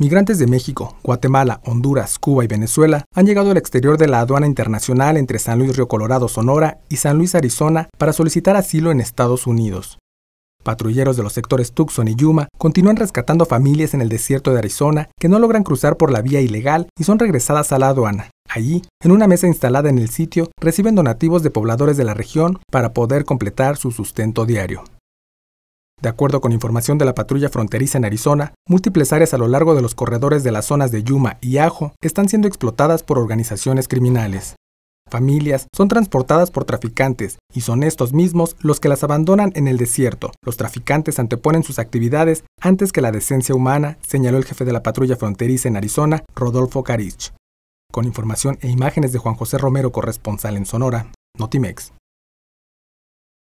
Migrantes de México, Guatemala, Honduras, Cuba y Venezuela han llegado al exterior de la aduana internacional entre San Luis Río Colorado, Sonora y San Luis, Arizona, para solicitar asilo en Estados Unidos. Patrulleros de los sectores Tucson y Yuma continúan rescatando familias en el desierto de Arizona que no logran cruzar por la vía ilegal y son regresadas a la aduana. Allí, en una mesa instalada en el sitio, reciben donativos de pobladores de la región para poder completar su sustento diario. De acuerdo con información de la patrulla fronteriza en Arizona, múltiples áreas a lo largo de los corredores de las zonas de Yuma y Ajo están siendo explotadas por organizaciones criminales. Familias son transportadas por traficantes y son estos mismos los que las abandonan en el desierto. Los traficantes anteponen sus actividades antes que la decencia humana, señaló el jefe de la patrulla fronteriza en Arizona, Rodolfo Carich. Con información e imágenes de Juan José Romero, corresponsal en Sonora, Notimex.